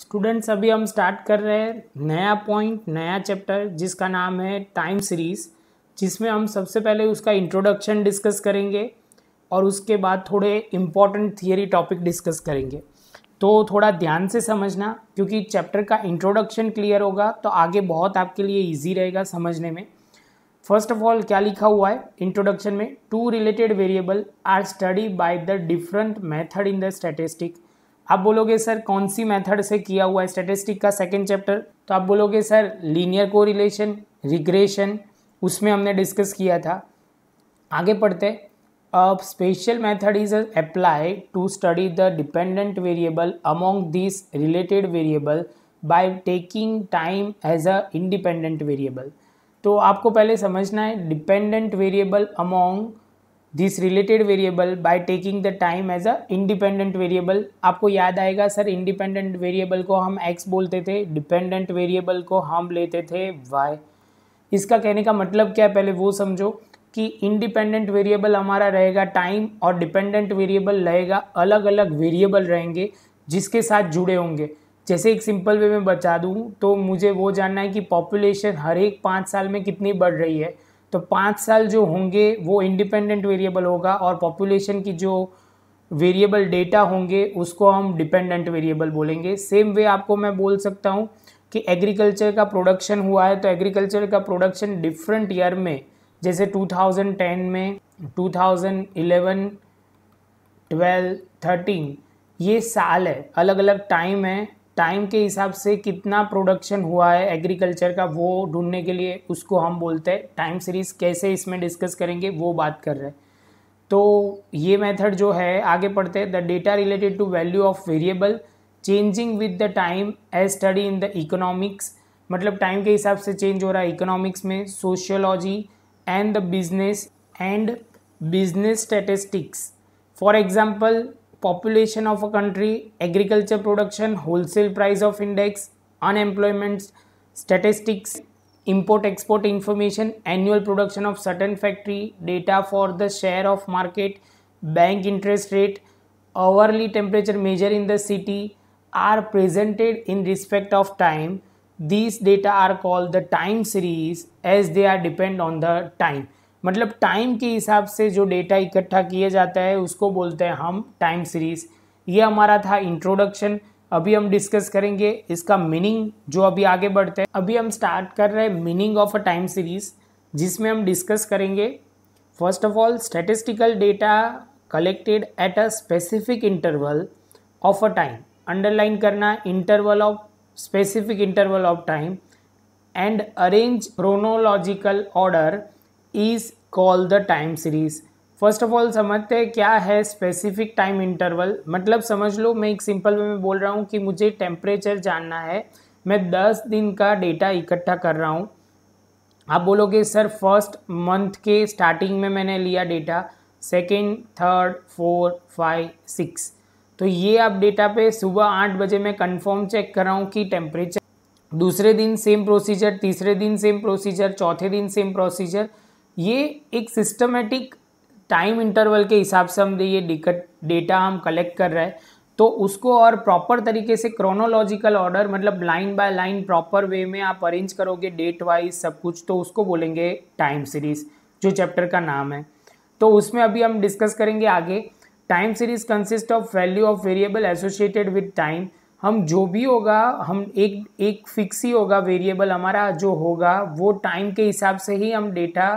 Students अभी हम start कर रहे हैं नया पॉइंट नया चैप्टर जिसका नाम है टाइम सीरीज़ जिसमें हम सबसे पहले उसका इंट्रोडक्शन डिस्कस करेंगे और उसके बाद थोड़े इम्पॉर्टेंट थियरी टॉपिक डिस्कस करेंगे तो थोड़ा ध्यान से समझना क्योंकि चैप्टर का इंट्रोडक्शन क्लियर होगा तो आगे बहुत आपके लिए ईजी रहेगा समझने में फर्स्ट ऑफ ऑल क्या लिखा हुआ है इंट्रोडक्शन में two related variable are study by the different method in the statistic आप बोलोगे सर कौन सी मेथड से किया हुआ है स्टेटिस्टिक का सेकेंड चैप्टर तो आप बोलोगे sir linear correlation regression उसमें हमने डिस्कस किया था आगे पढ़ते अब special method is apply to study the dependent variable among this related variable by taking time as a independent variable तो आपको पहले समझना है dependent variable among this related variable by taking the time as a independent variable आपको याद आएगा sir independent variable को हम एक्स बोलते थे डिपेंडेंट वेरिएबल को हम लेते थे वाई इसका कहने का मतलब क्या है पहले वो समझो कि इंडिपेंडेंट वेरिएबल हमारा रहेगा टाइम और डिपेंडेंट वेरिएबल रहेगा अलग अलग वेरिएबल रहेंगे जिसके साथ जुड़े होंगे जैसे एक सिंपल वे में बता दूँ तो मुझे वो जानना है कि पॉपुलेशन हर एक पाँच साल में कितनी बढ़ रही है तो पाँच साल जो होंगे वो इंडिपेंडेंट वेरिएबल होगा और पॉपुलेशन की जो वेरिएबल डेटा होंगे उसको हम डिपेंडेंट वेरिएबल बोलेंगे सेम वे आपको मैं बोल सकता हूँ कि एग्रीकल्चर का प्रोडक्शन हुआ है तो एग्रीकल्चर का प्रोडक्शन डिफरेंट ईयर में जैसे 2010 में 2011, 12, 13 ये साल है अलग अलग टाइम है टाइम के हिसाब से कितना प्रोडक्शन हुआ है एग्रीकल्चर का वो ढूंढने के लिए उसको हम बोलते हैं टाइम सीरीज कैसे इसमें डिस्कस करेंगे वो बात कर रहे हैं तो ये मेथड जो है आगे पढ़ते हैं the data related to value of variable changing with the time as study in the economics मतलब टाइम के हिसाब से चेंज हो रहा है इकोनॉमिक्स में sociology and the business and business statistics for example population of a country, agriculture production, wholesale price of index, unemployment statistics, import export information, annual production of certain factory, data for the share of market, bank interest rate, hourly temperature measure in the city are presented in respect of time. These data are called the time series as they are depend on the time. मतलब time के हिसाब से जो data इकट्ठा किया जाता है उसको बोलते हैं हम टाइम सीरीज़ ये हमारा था इंट्रोडक्शन अभी हम डिस्कस करेंगे इसका मीनिंग जो अभी आगे बढ़ते हैं अभी हम स्टार्ट कर रहे हैं meaning of a time series जिसमें हम डिस्कस करेंगे first of all statistical data collected at a specific interval of a time underline करना interval of specific interval of time and arrange chronological order is call the time series first of all समझते हैं क्या है specific time interval मतलब समझ लो मैं एक simple way में बोल रहा हूँ कि मुझे टेम्परेचर जानना है मैं दस दिन का डेटा इकट्ठा कर रहा हूँ आप बोलोगे सर फर्स्ट मंथ के स्टार्टिंग में मैंने लिया data second third four five six तो ये आप डेटा पे सुबह आठ बजे मैं कंफर्म चेक कर रहा हूँ कि टेम्परेचर दूसरे दिन सेम प्रोसीजर तीसरे दिन सेम प्रोसीजर चौथे दिन सेम प्रोसीजर ये एक सिस्टमेटिक टाइम इंटरवल के हिसाब से हम ये डेटा हम कलेक्ट कर रहे हैं तो उसको और प्रॉपर तरीके से क्रोनोलॉजिकल ऑर्डर मतलब line by line proper way में आप अरेंज करोगे डेट वाइज सब कुछ तो उसको बोलेंगे टाइम सीरीज जो चैप्टर का नाम है तो उसमें अभी हम डिस्कस करेंगे आगे time series consist of value of variable associated with time हम जो भी होगा हम एक एक फिक्स ही होगा वेरिएबल हमारा जो होगा वो टाइम के हिसाब से ही हम डेटा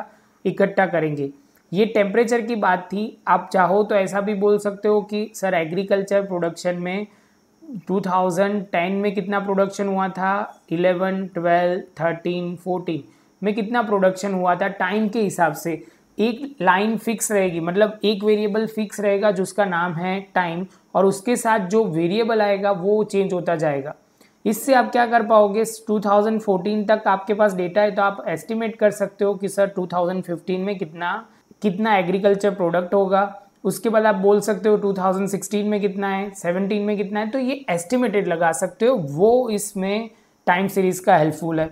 इकट्ठा करेंगे ये टेम्परेचर की बात थी आप चाहो तो ऐसा भी बोल सकते हो कि सर एग्रीकल्चर प्रोडक्शन में 2010 में कितना प्रोडक्शन हुआ था 11, 12, 13, 14 में कितना प्रोडक्शन हुआ था टाइम के हिसाब से एक लाइन फिक्स रहेगी मतलब एक वेरिएबल फिक्स रहेगा जिसका नाम है टाइम और उसके साथ जो वेरिएबल आएगा वो चेंज होता जाएगा इससे आप क्या कर पाओगे 2014 तक आपके पास डेटा है तो आप एस्टिमेट कर सकते हो कि सर 2015 में कितना कितना एग्रीकल्चर प्रोडक्ट होगा उसके बाद आप बोल सकते हो 2016 में कितना है 17 में कितना है तो ये एस्टिमेटेड लगा सकते हो वो इसमें टाइम सीरीज़ का हेल्पफुल है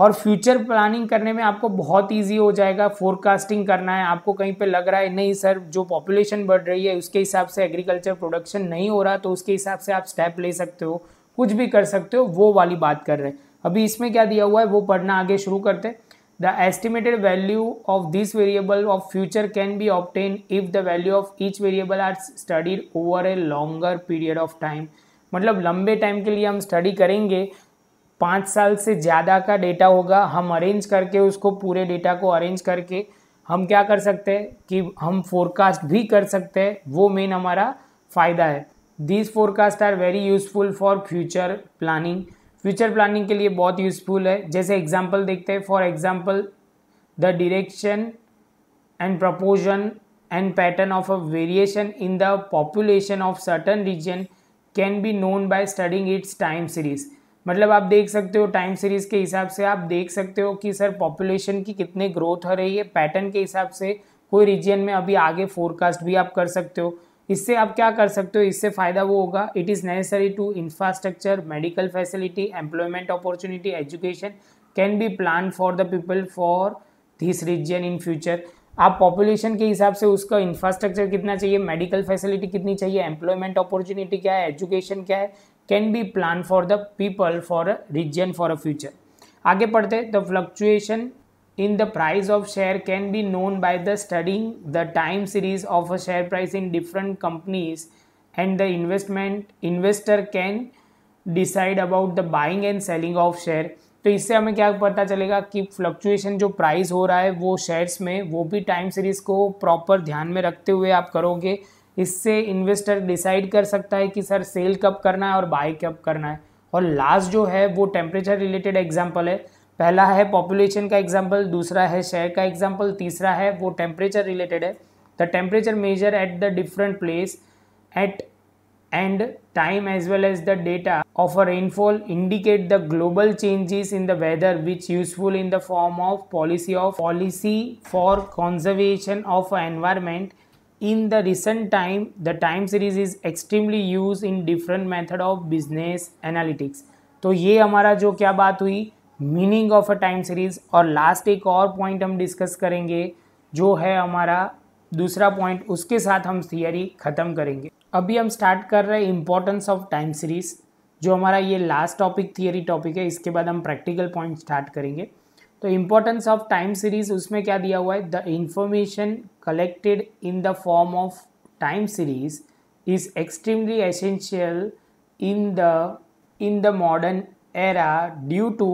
और फ्यूचर प्लानिंग करने में आपको बहुत इजी हो जाएगा फोरकास्टिंग करना है आपको कहीं पे लग रहा है नहीं सर जो पॉपुलेशन बढ़ रही है उसके हिसाब से एग्रीकल्चर प्रोडक्शन नहीं हो रहा तो उसके हिसाब से आप स्टेप ले सकते हो कुछ भी कर सकते हो वो वाली बात कर रहे हैं अभी इसमें क्या दिया हुआ है वो पढ़ना आगे शुरू करते हैं estimated value of this variable of future can be obtain if the value of each variable are studied over a longer period of time मतलब लंबे टाइम के लिए हम स्टडी करेंगे पाँच साल से ज़्यादा का डेटा होगा हम अरेंज करके उसको पूरे डेटा को अरेंज करके हम क्या कर सकते हैं कि हम फोरकास्ट भी कर सकते हैं वो मेन हमारा फ़ायदा है these forecast are very useful for future planning future planning के लिए बहुत यूजफुल है जैसे एग्जाम्पल देखते हैं for example the direction and proportion and pattern of a variation in the population of certain region can be known by studying its time series मतलब आप देख सकते हो टाइम सीरीज के हिसाब से आप देख सकते हो कि सर पॉपुलेशन की कितने ग्रोथ हो रही है पैटर्न के हिसाब से कोई रीजन में अभी आगे फोरकास्ट भी आप कर सकते हो इससे आप क्या कर सकते हो इससे फ़ायदा वो होगा it is necessary to infrastructure medical facility employment opportunity education can be plan for the people for this region in future आप पॉपुलेशन के हिसाब से उसका इंफ्रास्ट्रक्चर कितना चाहिए मेडिकल फैसिलिटी कितनी चाहिए एम्प्लॉयमेंट अपॉर्चुनिटी क्या है एजुकेशन क्या है can be plan for the people for a region for a future आगे पढ़ते the fluctuation in the price of share can be known by the studying the time series of a share price in different companies and the investment investor can decide about the buying and selling of share तो इससे हमें क्या पता चलेगा कि fluctuation जो price हो रहा है वो शेयर्स में वो भी टाइम सीरीज को प्रॉपर ध्यान में रखते हुए आप करोगे इससे इन्वेस्टर डिसाइड कर सकता है कि सर सेल कब करना है और बाय कब करना है और लास्ट जो है वो टेम्परेचर रिलेटेड एग्जाम्पल है पहला है पॉपुलेशन का एग्जाम्पल दूसरा है शेयर का एग्जाम्पल तीसरा है वो टेम्परेचर रिलेटेड है the temperature measure at the different place at and time as well as the data of a rainfall indicate the global changes in the weather which useful in the form of policy of policy for conservation of environment in the recent time the time series is extremely use in different method of business analytics तो ये हमारा जो क्या बात हुई meaning of a time series और last एक और पॉइंट हम डिस्कस करेंगे जो है हमारा दूसरा पॉइंट उसके साथ हम थियरी ख़त्म करेंगे अभी हम स्टार्ट कर रहे हैं इम्पोर्टेंस ऑफ टाइम सीरीज जो हमारा ये लास्ट टॉपिक थियरी टॉपिक है इसके बाद हम प्रैक्टिकल पॉइंट स्टार्ट करेंगे तो इम्पोर्टेंस ऑफ टाइम सीरीज उसमें क्या दिया हुआ है the information collected in the form of time series is extremely essential in the in the modern era due to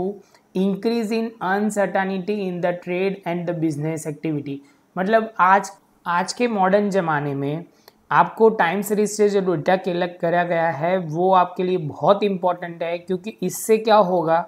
increase in uncertainty in the trade and the business activity मतलब आज आज के modern ज़माने में आपको time series से जो data collect करा गया है वो आपके लिए बहुत इम्पॉर्टेंट है क्योंकि इससे क्या होगा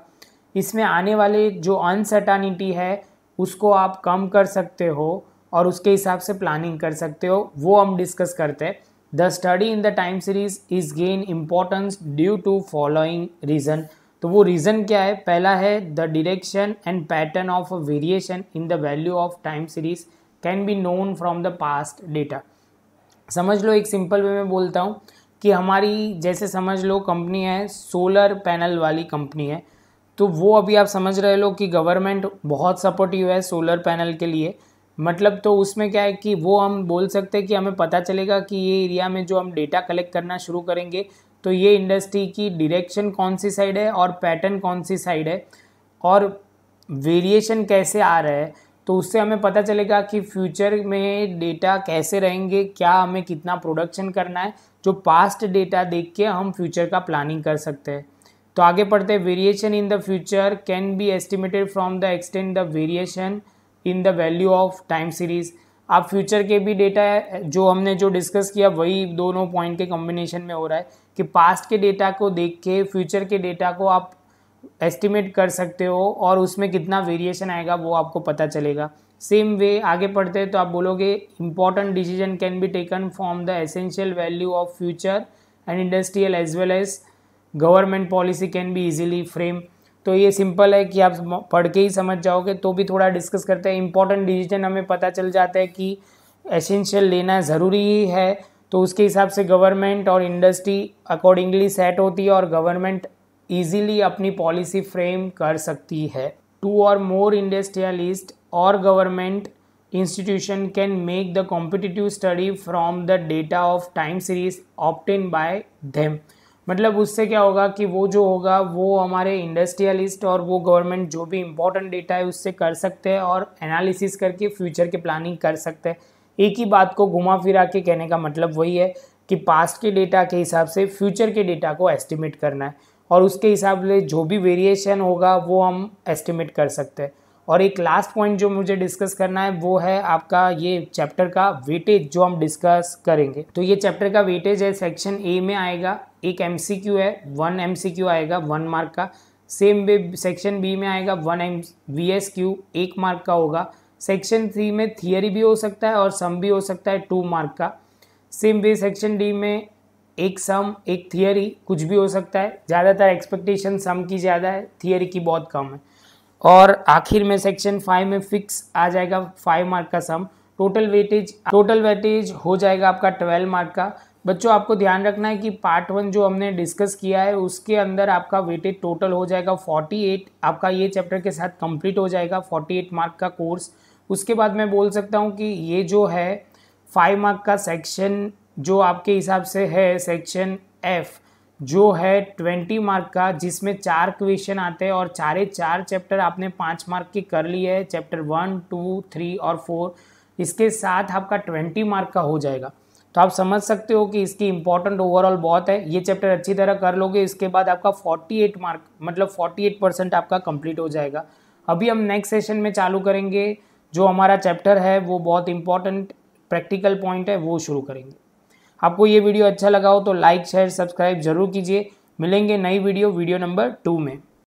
इसमें आने वाले जो अनसर्टानिटी है उसको आप कम कर सकते हो और उसके हिसाब से प्लानिंग कर सकते हो वो हम डिस्कस करते हैं the study in the time series is gain importance due to following reason तो वो रीज़न क्या है पहला है the direction and pattern of variation in the value of time series can be known from the past data समझ लो एक simple way में बोलता हूँ कि हमारी जैसे समझ लो कंपनी है सोलर पैनल वाली कंपनी है तो वो अभी आप समझ रहे लो कि गवर्नमेंट बहुत सपोर्टिव है सोलर पैनल के लिए मतलब तो उसमें क्या है कि वो हम बोल सकते हैं कि हमें पता चलेगा कि ये एरिया में जो हम डेटा कलेक्ट करना शुरू करेंगे तो ये इंडस्ट्री की डिरेक्शन कौन सी साइड है और पैटर्न कौन सी साइड है और वेरिएशन कैसे आ रहा है तो उससे हमें पता चलेगा कि फ्यूचर में डेटा कैसे रहेंगे क्या हमें कितना प्रोडक्शन करना है जो पास्ट डेटा देख के हम फ्यूचर का प्लानिंग कर सकते हैं तो आगे पढ़ते हैं variation in the future can be estimated from the extend the variation in the value of time series आप फ्यूचर के भी डेटा जो हमने जो डिस्कस किया वही दोनों पॉइंट के कॉम्बिनेशन में हो रहा है कि पास्ट के डेटा को देख के फ्यूचर के डेटा को आप एस्टिमेट कर सकते हो और उसमें कितना वेरिएशन आएगा वो आपको पता चलेगा सेम वे आगे पढ़ते हैं तो आप बोलोगे important decision can be taken from the essential value of future and industrial as well as government policy can be easily frame तो ये सिंपल है कि आप पढ़ के ही समझ जाओगे तो भी थोड़ा डिस्कस करते हैं इंपॉर्टेंट डिसीजन हमें पता चल जाता है कि एसेंशियल लेना ज़रूरी ही है तो उसके हिसाब से गवर्नमेंट और इंडस्ट्री अकॉर्डिंगली सेट होती है और गवर्नमेंट ईजीली अपनी पॉलिसी फ्रेम कर सकती है टू और मोर इंडस्ट्रियलिस्ट और government institution can make the competitive study from the data of time series obtain by them मतलब उससे क्या होगा कि वो जो होगा वो हमारे इंडस्ट्रियलिस्ट और वो गवर्नमेंट जो भी इम्पोर्टेंट डेटा है उससे कर सकते हैं और एनालिसिस करके फ्यूचर के प्लानिंग कर सकते हैं एक ही बात को घुमा फिरा के कहने का मतलब वही है कि पास्ट के डेटा के हिसाब से फ्यूचर के डेटा को एस्टिमेट करना है और उसके हिसाब से जो भी वेरिएशन होगा वो हम एस्टिमेट कर सकते हैं और एक लास्ट पॉइंट जो मुझे डिस्कस करना है वो है आपका ये चैप्टर का वेटेज जो हम डिस्कस करेंगे तो ये चैप्टर का वेटेज है सेक्शन ए में आएगा एक एम है वन एम आएगा वन मार्क का सेम वे सेक्शन बी में आएगा one M V S Q एक मार्क का होगा सेक्शन सी में थियरी भी हो सकता है और सम भी हो सकता है टू मार्क का सेम वे सेक्शन डी में एक सम एक थियरी कुछ भी हो सकता है ज़्यादातर एक्सपेक्टेशन सम की ज़्यादा है थियरी की बहुत कम है और आखिर में सेक्शन फाइव में फिक्स आ जाएगा फाइव मार्क का sum total weightage total weightage हो जाएगा आपका ट्वेल्व मार्क का बच्चों आपको ध्यान रखना है कि पार्ट वन जो हमने डिस्कस किया है उसके अंदर आपका वेटेज टोटल हो जाएगा फोर्टी एट आपका ये चैप्टर के साथ कंप्लीट हो जाएगा फोर्टी एट मार्क का कोर्स उसके बाद मैं बोल सकता हूँ कि ये जो है फाइव मार्क का सेक्शन जो आपके हिसाब से है सेक्शन एफ़ जो है ट्वेंटी मार्क का जिसमें चार क्वेश्चन आते हैं और चारे चार चैप्टर आपने पाँच मार्क की कर ली है चैप्टर वन टू थ्री और फोर इसके साथ आपका ट्वेंटी मार्क का हो जाएगा तो आप समझ सकते हो कि इसकी इंपॉर्टेंट ओवरऑल बहुत है ये चैप्टर अच्छी तरह कर लोगे इसके बाद आपका फोर्टी एट मार्क मतलब फोर्टी एट परसेंट आपका कंप्लीट हो जाएगा अभी हम नेक्स्ट सेशन में चालू करेंगे जो हमारा चैप्टर है वो बहुत इंपॉर्टेंट प्रैक्टिकल पॉइंट है वो शुरू करेंगे आपको ये वीडियो अच्छा लगा हो तो लाइक शेयर सब्सक्राइब जरूर कीजिए मिलेंगे नई वीडियो वीडियो नंबर टू में